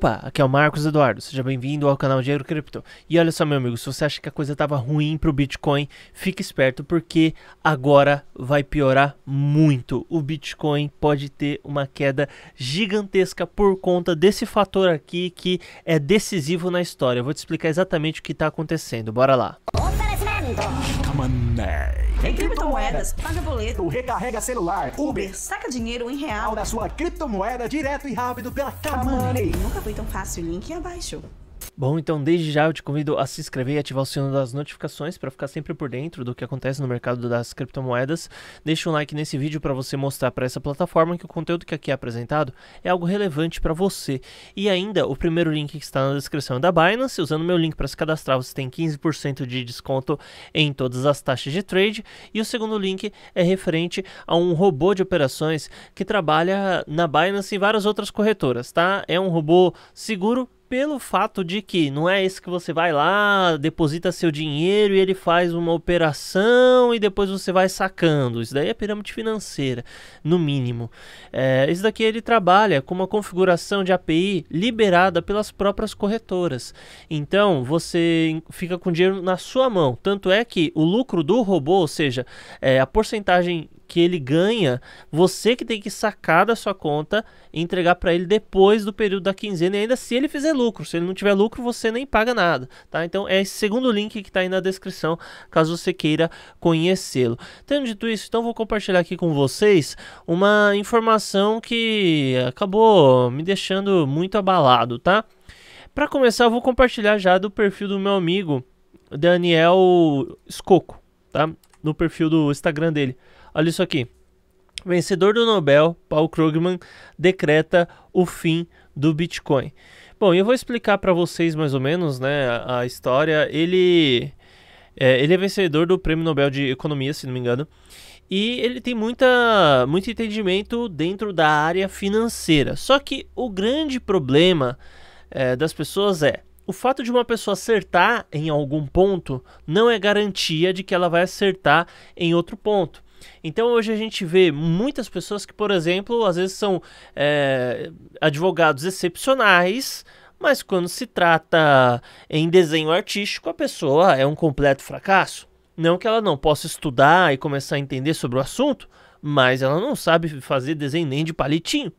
Opa, aqui é o Marcos Eduardo, seja bem-vindo ao canal Dinheiro Cripto. E olha só, meu amigo, se você acha que a coisa estava ruim para o Bitcoin, fique esperto porque agora vai piorar muito. O Bitcoin pode ter uma queda gigantesca por conta desse fator aqui que é decisivo na história. Eu vou te explicar exatamente o que está acontecendo, bora lá. Oferecimento. Em criptomoedas, paga boleto, recarrega celular, Uber, saca dinheiro em real da sua criptomoeda direto e rápido pela KAMANI. Nunca foi tão fácil, link abaixo. Bom, então desde já eu te convido a se inscrever e ativar o sino das notificações para ficar sempre por dentro do que acontece no mercado das criptomoedas. Deixa um like nesse vídeo para você mostrar para essa plataforma que o conteúdo que aqui é apresentado é algo relevante para você. E ainda, o primeiro link que está na descrição é da Binance. Usando meu link para se cadastrar, você tem 15% de desconto em todas as taxas de trade. E o segundo link é referente a um robô de operações que trabalha na Binance e várias outras corretoras, tá? É um robô seguro pelo fato de que não é esse que você vai lá, deposita seu dinheiro e ele faz uma operação e depois você vai sacando. Isso daí é pirâmide financeira, no mínimo. É, isso daqui ele trabalha com uma configuração de API liberada pelas próprias corretoras. Então você fica com dinheiro na sua mão. Tanto é que o lucro do robô, ou seja, é, a porcentagem que ele ganha, você que tem que sacar da sua conta e entregar para ele depois do período da quinzena, e ainda se ele fizer lucro. Se ele não tiver lucro, você nem paga nada, tá? Então é esse segundo link que está aí na descrição, caso você queira conhecê-lo. Tendo dito isso, então vou compartilhar aqui com vocês uma informação que acabou me deixando muito abalado, tá? Para começar, eu vou compartilhar já do perfil do meu amigo Daniel Escoco, tá? no perfil do Instagram dele. Olha isso aqui. Vencedor do Nobel, Paul Krugman, decreta o fim do Bitcoin. Bom, eu vou explicar para vocês mais ou menos né, a, a história. Ele é, ele é vencedor do Prêmio Nobel de Economia, se não me engano. E ele tem muita, muito entendimento dentro da área financeira. Só que o grande problema é, das pessoas é o fato de uma pessoa acertar em algum ponto não é garantia de que ela vai acertar em outro ponto. Então hoje a gente vê muitas pessoas que, por exemplo, às vezes são é, advogados excepcionais, mas quando se trata em desenho artístico, a pessoa é um completo fracasso. Não que ela não possa estudar e começar a entender sobre o assunto, mas ela não sabe fazer desenho nem de palitinho.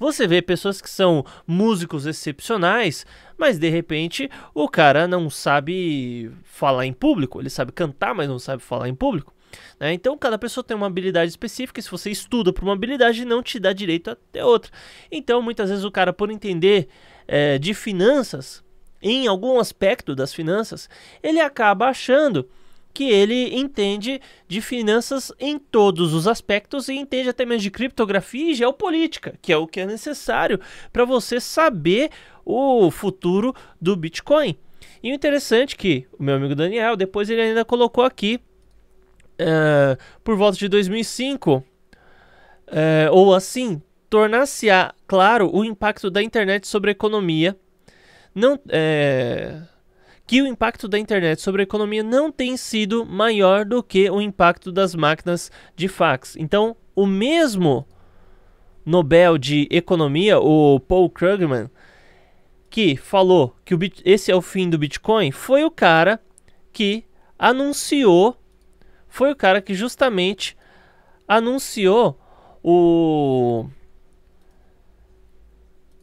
Você vê pessoas que são músicos excepcionais, mas de repente o cara não sabe falar em público. Ele sabe cantar, mas não sabe falar em público. Né? Então cada pessoa tem uma habilidade específica, e se você estuda para uma habilidade, não te dá direito a ter outra. Então muitas vezes o cara, por entender é, de finanças, em algum aspecto das finanças, ele acaba achando que ele entende de finanças em todos os aspectos e entende até mesmo de criptografia e geopolítica, que é o que é necessário para você saber o futuro do Bitcoin. E o interessante é que o meu amigo Daniel, depois ele ainda colocou aqui, eh, por volta de 2005, eh, ou assim, tornar-se claro o impacto da internet sobre a economia, não, é, que o impacto da internet sobre a economia não tem sido maior do que o impacto das máquinas de fax. Então, o mesmo Nobel de Economia, o Paul Krugman, que falou que bit, esse é o fim do Bitcoin, foi o cara que anunciou, foi o cara que justamente anunciou o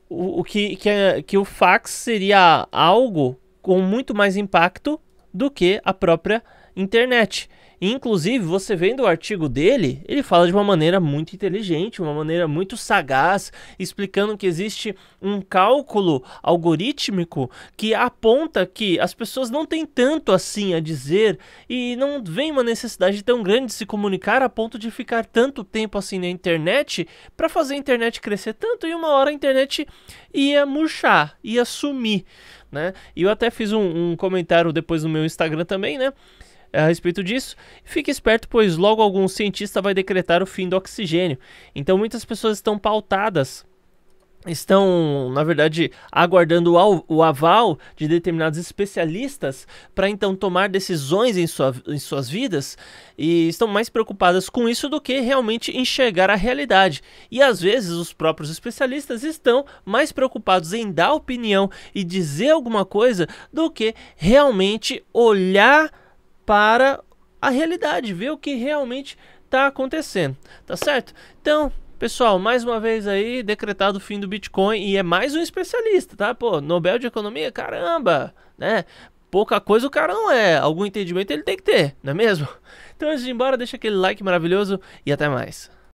o, o que, que, é, que o fax seria algo com muito mais impacto do que a própria internet. E, inclusive, você vendo o artigo dele, ele fala de uma maneira muito inteligente, uma maneira muito sagaz, explicando que existe um cálculo algorítmico que aponta que as pessoas não têm tanto assim a dizer e não vem uma necessidade tão grande de se comunicar a ponto de ficar tanto tempo assim na internet para fazer a internet crescer tanto e uma hora a internet ia murchar, ia sumir, né? E eu até fiz um, um comentário depois no meu Instagram também, né? a respeito disso. Fique esperto, pois logo algum cientista vai decretar o fim do oxigênio. Então muitas pessoas estão pautadas estão, na verdade, aguardando o aval de determinados especialistas para então tomar decisões em, sua, em suas vidas e estão mais preocupadas com isso do que realmente enxergar a realidade. E às vezes os próprios especialistas estão mais preocupados em dar opinião e dizer alguma coisa do que realmente olhar para a realidade, ver o que realmente está acontecendo, tá certo? Então, pessoal, mais uma vez aí decretado o fim do Bitcoin e é mais um especialista, tá? Pô, Nobel de Economia, caramba, né? Pouca coisa o cara não é, algum entendimento ele tem que ter, não é mesmo? Então, antes de ir embora, deixa aquele like maravilhoso e até mais.